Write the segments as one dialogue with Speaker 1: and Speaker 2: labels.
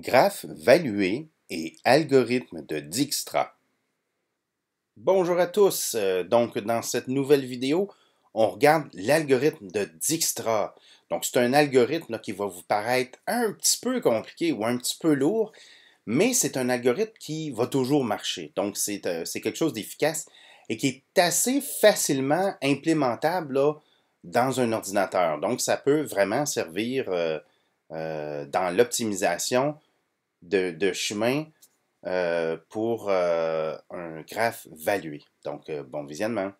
Speaker 1: Graphes valués et algorithme de Dijkstra. Bonjour à tous. Euh, donc dans cette nouvelle vidéo, on regarde l'algorithme de Dijkstra. Donc c'est un algorithme qui va vous paraître un petit peu compliqué ou un petit peu lourd, mais c'est un algorithme qui va toujours marcher. Donc c'est euh, quelque chose d'efficace et qui est assez facilement implémentable dans un ordinateur. Donc ça peut vraiment servir euh, dans l'optimisation de, chemin euh, pour euh, un graphe valué. Donc, euh, bon visionnement.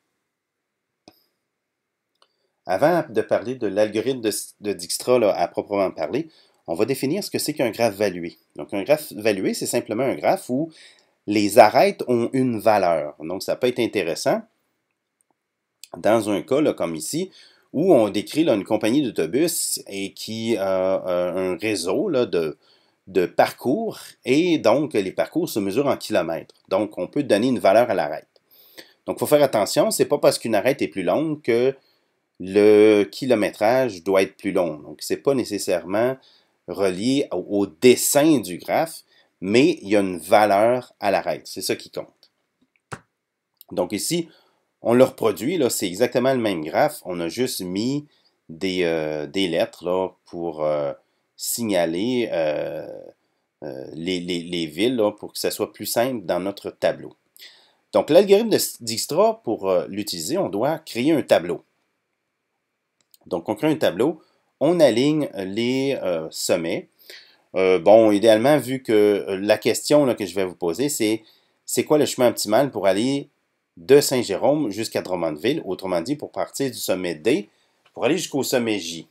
Speaker 1: Avant de parler de l'algorithme de, Dijkstra à proprement parler, on va définir ce que c'est qu'un graphe valué. Donc, un graphe valué, c'est simplement un graphe où les arêtes ont une valeur. Donc, ça peut être intéressant dans un cas comme ici, où on décrit une compagnie d'autobus et qui a un réseau de, de parcours et donc les parcours se mesurent en kilomètres. Donc on peut donner une valeur à l'arête Donc il faut faire attention, c'est pas parce qu'une arête est plus longue que le kilométrage doit être plus long. Donc c'est pas nécessairement relié au, dessin du graphe, mais il y a une valeur à l'arête. C'est ça qui compte. Donc ici, on le reproduit, là, c'est exactement le même graphe. On a juste mis des, euh, lettres là, pour euh, signaler euh, euh, les, villes pour que ça soit plus simple dans notre tableau. Donc, l'algorithme de Dijkstra, pour euh, l'utiliser, on doit créer un tableau. Donc, on crée un tableau, on aligne les sommets. bon, idéalement, vu que la question que je vais vous poser, c'est c'est quoi le chemin optimal pour aller de Saint-Jérôme jusqu'à Drummondville, autrement dit, pour partir du sommet D, pour aller jusqu'au sommet J.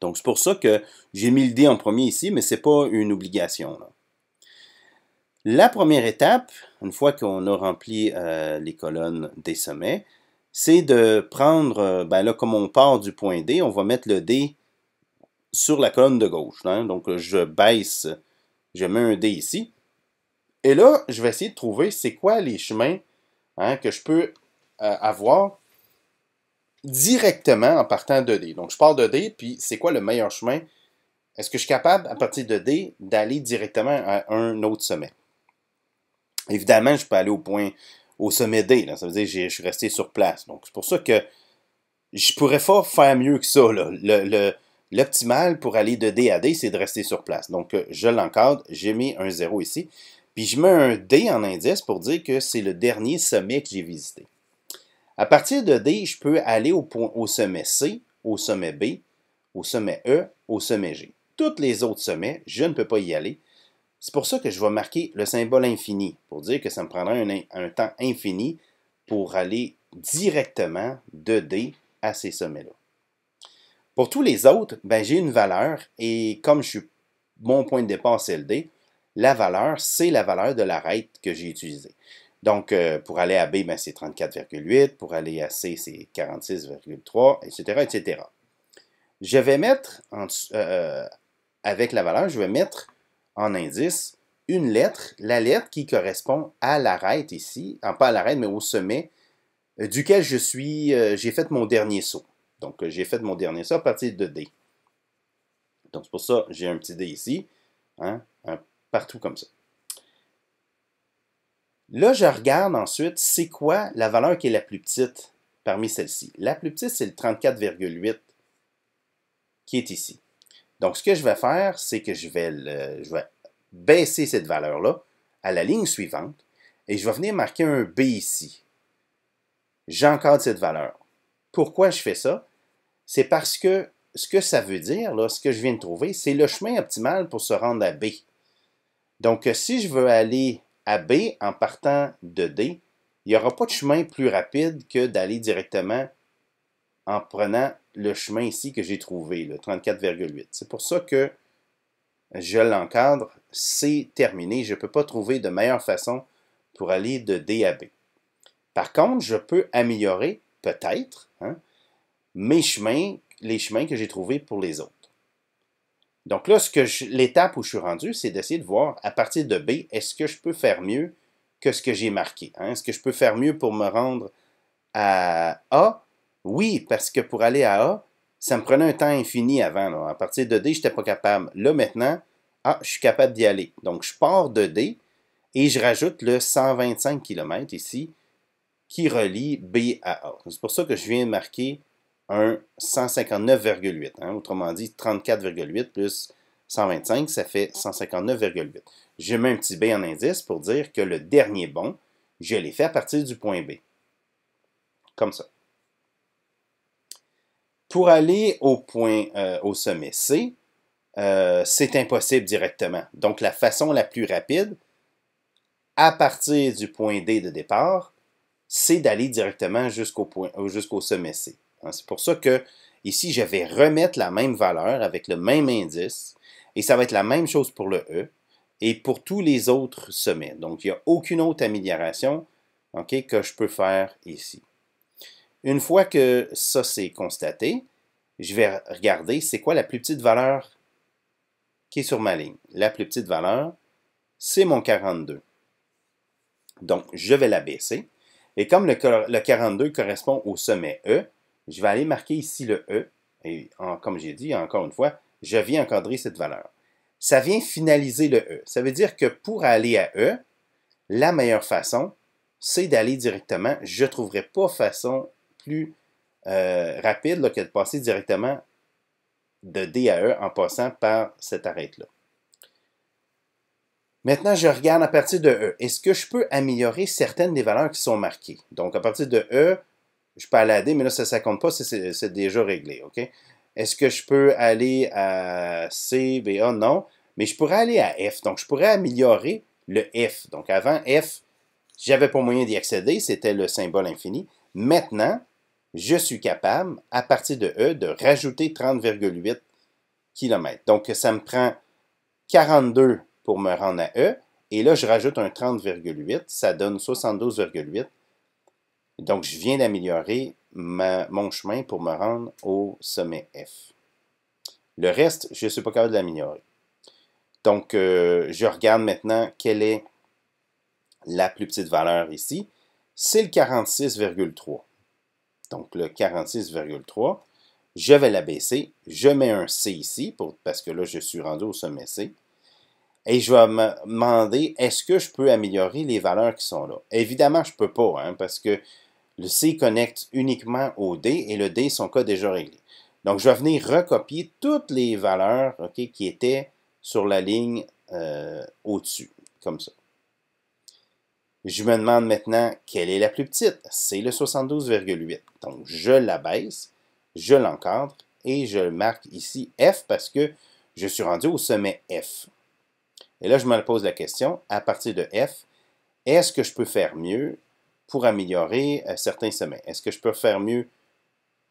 Speaker 1: Donc, c'est pour ça que j'ai mis le D en premier ici, mais ce n'est pas une obligation. La première étape, une fois qu'on a rempli euh, les colonnes des sommets, c'est de prendre, euh, ben là, comme on part du point D, on va mettre le D sur la colonne de gauche. Hein. Donc, je baisse, je mets un D ici. Et là, je vais essayer de trouver c'est quoi les chemins hein, que je peux euh, avoir directement en partant de D. Donc, je pars de D, puis c'est quoi le meilleur chemin? Est-ce que je suis capable, à partir de D, d'aller directement à un autre sommet? Évidemment, je peux aller au point, au sommet D. Là. Ça veut dire que je suis resté sur place. Donc, c'est pour ça que je pourrais pas faire mieux que ça. L'optimal le, pour aller de D à D, c'est de rester sur place. Donc, euh, je l'encadre. J'ai mis un 0 ici. Puis, je mets un D en indice pour dire que c'est le dernier sommet que j'ai visité. À partir de D, je peux aller au, point, au sommet C, au sommet B, au sommet E, au sommet G. Toutes les autres sommets, je ne peux pas y aller. C'est pour ça que je vais marquer le symbole infini, pour dire que ça me prendra un, temps infini pour aller directement de D à ces sommets-là. Pour tous les autres, ben, j'ai une valeur et comme mon point de départ, c'est le D, la valeur, c'est la valeur de l'arête que j'ai utilisée. Donc, euh, pour aller à B, ben, c'est 34,8. Pour aller à C, c'est 46,3, etc., etc. Je vais mettre, euh, euh, avec la valeur, je vais mettre en indice une lettre, la lettre qui correspond à l'arête ici, pas à l'arête, mais au sommet duquel je suis, j'ai fait mon dernier saut. Donc, j'ai fait mon dernier saut à partir de D. Donc, c'est pour ça j'ai un petit D ici, hein, partout comme ça. Là, je regarde ensuite, c'est quoi la valeur qui est la plus petite parmi celles-ci. La plus petite, c'est le 34,8 qui est ici. Donc, ce que je vais faire, c'est que je vais, baisser cette valeur-là à la ligne suivante et je vais venir marquer un B ici. J'encadre cette valeur. Pourquoi je fais ça? C'est parce que ce que ça veut dire, là, ce que je viens de trouver, c'est le chemin optimal pour se rendre à B. Donc, si je veux aller à B en partant de D, il n'y aura pas de chemin plus rapide que d'aller directement en prenant le chemin ici que j'ai trouvé, le 34,8. C'est pour ça que je l'encadre, c'est terminé. Je ne peux pas trouver de meilleure façon pour aller de D à B. Par contre, je peux améliorer, peut-être, hein, mes chemins, les chemins que j'ai trouvés pour les autres. Donc là, l'étape où je suis rendu, c'est d'essayer de voir à partir de B, est-ce que je peux faire mieux que ce que j'ai marqué? Hein? Est-ce que je peux faire mieux pour me rendre à A? Oui, parce que pour aller à A, ça me prenait un temps infini avant. À partir de D, je n'étais pas capable. Là, maintenant, ah, je suis capable d'y aller. Donc, je pars de D et je rajoute le 125 km ici qui relie B à A. C'est pour ça que je viens marquer un 159,8. Hein. autrement dit, 34,8 plus 125, ça fait 159,8. Je mets un petit B en indice pour dire que le dernier bond, je l'ai fait à partir du point B. Comme ça. Pour aller au point, euh, au sommet C, euh, c'est impossible directement. Donc, la façon la plus rapide, à partir du point D de départ, c'est d'aller directement jusqu'au jusqu'au sommet C. Hein, c'est pour ça que ici, je vais remettre la même valeur avec le même indice et ça va être la même chose pour le E et pour tous les autres sommets. Donc, il n'y a aucune autre amélioration que je peux faire ici. Une fois que ça s'est constaté, je vais regarder c'est quoi la plus petite valeur qui est sur ma ligne. La plus petite valeur, c'est mon 42. Donc, je vais la baisser. Et comme le 42 correspond au sommet E, je vais aller marquer ici le E, et comme j'ai dit encore une fois, je viens encadrer cette valeur. Ça vient finaliser le E. Ça veut dire que pour aller à E, la meilleure façon, c'est d'aller directement. Je ne trouverai pas façon plus euh, rapide que de passer directement de D à E en passant par cette arête-là. Maintenant, je regarde à partir de E. Est-ce que je peux améliorer certaines des valeurs qui sont marquées? Donc, à partir de E, je peux aller D, mais là, ça ne compte pas, c'est déjà réglé, OK? Est-ce que je peux aller à C, B, A? Non. Mais je pourrais aller à F. Donc, je pourrais améliorer le F. Donc, avant, F, j'avais pas moyen d'y accéder, c'était le symbole infini. Maintenant, je suis capable, à partir de E, de rajouter 30,8 km. Donc, ça me prend 42 pour me rendre à E. Et là, je rajoute un 30,8, ça donne 72,8 donc, je viens d'améliorer mon chemin pour me rendre au sommet F. Le reste, je ne suis pas capable de l'améliorer. Donc, euh, je regarde maintenant quelle est la plus petite valeur ici. C'est le 46,3. Donc, le 46,3, je vais l'abaisser. Je mets un C ici parce que là, je suis rendu au sommet C. Et je vais me demander, est-ce que je peux améliorer les valeurs qui sont là? Évidemment, je ne peux pas, hein, parce que le C connecte uniquement au D et le D, son cas déjà réglé. Donc, je vais venir recopier toutes les valeurs qui étaient sur la ligne euh, au-dessus, comme ça. Je me demande maintenant quelle est la plus petite. C'est le 72,8. Donc, je la baisse, je l'encadre et je le marque ici F parce que je suis rendu au sommet F. Et là, je me pose la question, à partir de F, est-ce que je peux faire mieux pour améliorer euh, certains sommets. Est-ce que je peux faire mieux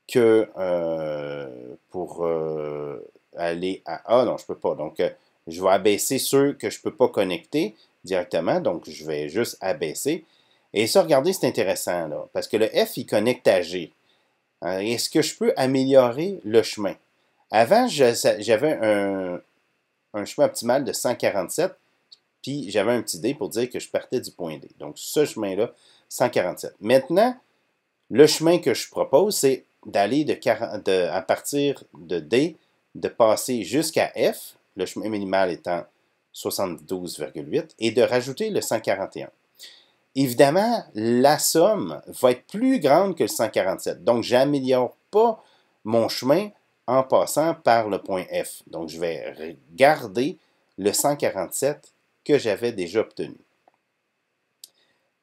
Speaker 1: que euh, pour euh, aller à A? Non, je ne peux pas. Donc, je vais abaisser ceux que je ne peux pas connecter directement. Donc, je vais juste abaisser. Et ça, regardez, c'est intéressant, parce que le F, il connecte à G. Est-ce que je peux améliorer le chemin? Avant, j'avais un, un, chemin optimal de 147, puis j'avais un petit D pour dire que je partais du point D. Donc, ce chemin-là, 147. Maintenant, le chemin que je propose, c'est d'aller de, à partir de D, de passer jusqu'à F, le chemin minimal étant 72,8, et de rajouter le 141. Évidemment, la somme va être plus grande que le 147, donc j'améliore pas mon chemin en passant par le point F. Donc je vais garder le 147 que j'avais déjà obtenu.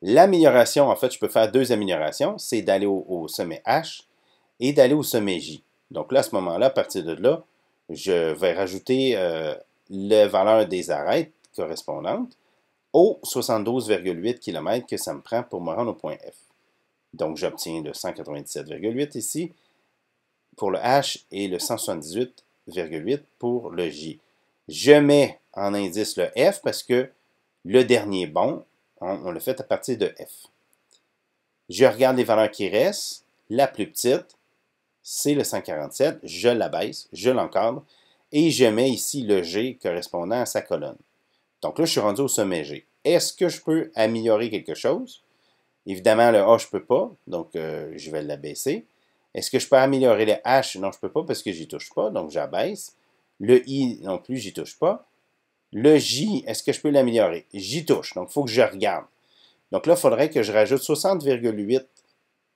Speaker 1: L'amélioration, en fait, je peux faire deux améliorations, c'est d'aller au, sommet H et d'aller au sommet J. Donc là, à ce moment-là, à partir de là, je vais rajouter euh, la valeur des arêtes correspondantes aux 72,8 km que ça me prend pour me rendre au point F. Donc j'obtiens le 197,8 ici pour le H et le 178,8 pour le J. Je mets en indice le F parce que le dernier bond Hein, on, le fait à partir de F. Je regarde les valeurs qui restent. La plus petite, c'est le 147. Je la baisse, je l'encadre et je mets ici le G correspondant à sa colonne. Donc là, je suis rendu au sommet G. Est-ce que je peux améliorer quelque chose? Évidemment, le A, je ne peux pas, donc euh, je vais l'abaisser. Est-ce que je peux améliorer le H? Non, je ne peux pas parce que n'y touche pas, donc j'abaisse. Le I non plus, j'y touche pas. Le J, est-ce que je peux l'améliorer? J'y touche, donc il faut que je regarde. Donc là, il faudrait que je rajoute 60,8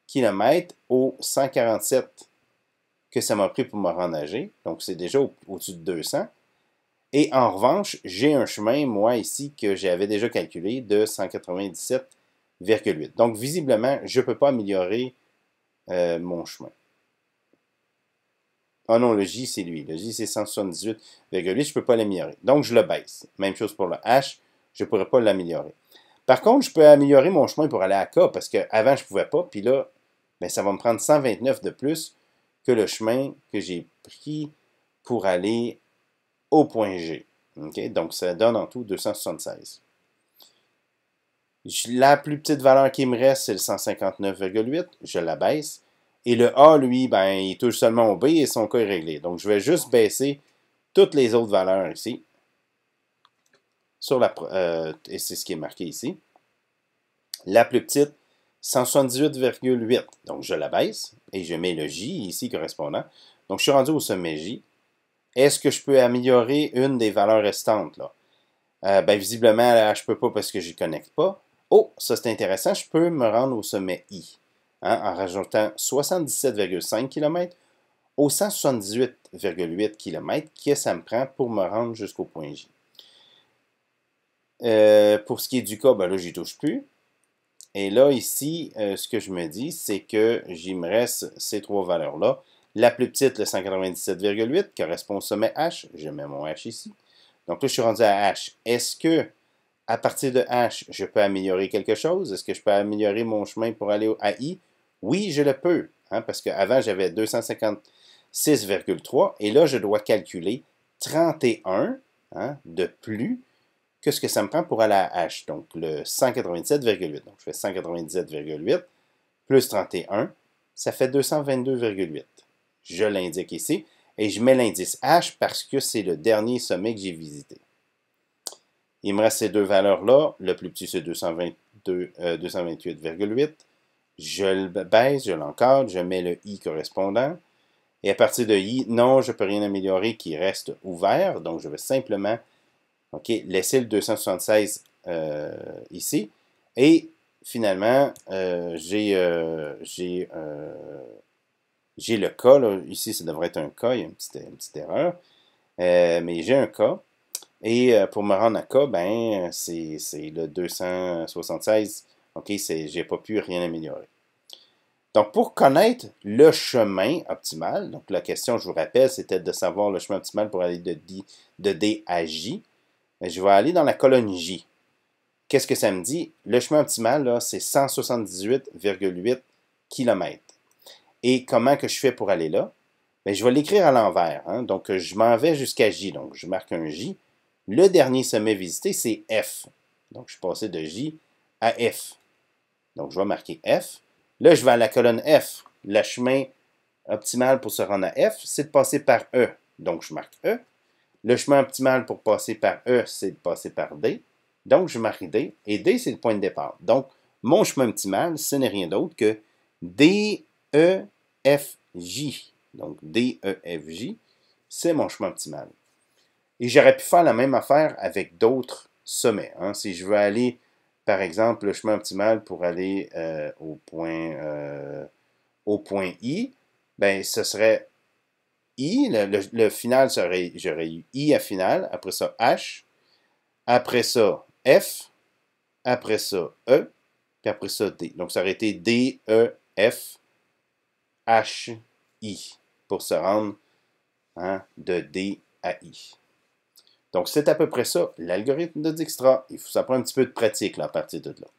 Speaker 1: km au 147 que ça m'a pris pour me rendre Donc c'est déjà au-dessus de 200. Et en revanche, j'ai un chemin, moi, ici, que j'avais déjà calculé de 197,8. Donc visiblement, je ne peux pas améliorer euh, mon chemin. Ah non, le J, c'est lui. Le J, c'est 178,8. Je ne peux pas l'améliorer. Donc, je le baisse. Même chose pour le H. Je ne pourrais pas l'améliorer. Par contre, je peux améliorer mon chemin pour aller à K parce qu'avant, je ne pouvais pas. Puis là, ben, ça va me prendre 129 de plus que le chemin que j'ai pris pour aller au point G. Donc, ça donne en tout 276. La plus petite valeur qui me reste, c'est le 159,8. Je la baisse. Et le A, lui, ben, il touche seulement au B et son cas est réglé. Donc, je vais juste baisser toutes les autres valeurs ici. Sur la, euh, et c'est ce qui est marqué ici. La plus petite, 178,8. Donc, je la baisse et je mets le J ici correspondant. Donc, je suis rendu au sommet J. Est-ce que je peux améliorer une des valeurs restantes? Là? Euh, ben, visiblement, je ne peux pas parce que je ne connecte pas. Oh, ça c'est intéressant, je peux me rendre au sommet I. Hein, en rajoutant 77,5 km au 178,8 km que ça me prend pour me rendre jusqu'au point J. Euh, pour ce qui est du cas, ben là, j'y touche plus. Et là, ici, euh, ce que je me dis, c'est que j'y me reste ces trois valeurs-là. La plus petite, le 197,8, correspond au sommet H. Je mets mon H ici. Donc là, je suis rendu à H. Est-ce que, à partir de H, je peux améliorer quelque chose? Est-ce que je peux améliorer mon chemin pour aller à I? Oui, je le peux, hein, parce qu'avant j'avais 256,3 et là je dois calculer 31 hein, de plus que ce que ça me prend pour aller à H, donc le 187,8. Donc je fais 197,8 plus 31, ça fait 222,8. Je l'indique ici et je mets l'indice H parce que c'est le dernier sommet que j'ai visité. Il me reste ces deux valeurs-là. Le plus petit, c'est 228,8 je le baisse, je l'encadre, je mets le i correspondant. Et à partir de i, non, je ne peux rien améliorer qui reste ouvert. Donc, je vais simplement laisser le 276 euh, ici. Et finalement, euh, euh, j'ai le cas. Ici, ça devrait être un cas. Il y a une petite, erreur. mais j'ai un cas. Et pour me rendre à cas, ben, c'est le 276 OK, n'ai pas pu rien améliorer. Donc, pour connaître le chemin optimal, donc la question, je vous rappelle, c'était de savoir le chemin optimal pour aller de, D, à J. Ben, je vais aller dans la colonne J. Qu'est-ce que ça me dit? Le chemin optimal, c'est 178,8 km. Et comment que je fais pour aller là? Mais ben, je vais l'écrire à l'envers. Hein. Donc, je m'en vais jusqu'à J. Donc, je marque un J. Le dernier sommet visité, c'est F. Donc, je suis passé de J à F. Donc, je vais marquer F. Là, je vais à la colonne F. Le chemin optimal pour se rendre à F, c'est de passer par E. Donc, je marque E. Le chemin optimal pour passer par E, c'est de passer par D. Donc, je marque D. Et D, c'est le point de départ. Donc, mon chemin optimal, ce n'est rien d'autre que D, E, F, J. Donc, D, E, F, J, c'est mon chemin optimal. Et j'aurais pu faire la même affaire avec d'autres sommets. Hein. Si je veux aller par exemple, le chemin optimal pour aller euh, au, point, euh, au point I, ben, ce serait I, le, final j'aurais eu I à final, après ça H, après ça F, après ça E, puis après ça D. Donc ça aurait été D, E, F, H, I pour se rendre hein, de D à I. Donc, c'est à peu près ça, l'algorithme de Dijkstra. Il faut, ça prend un petit peu de pratique là, à partir de là.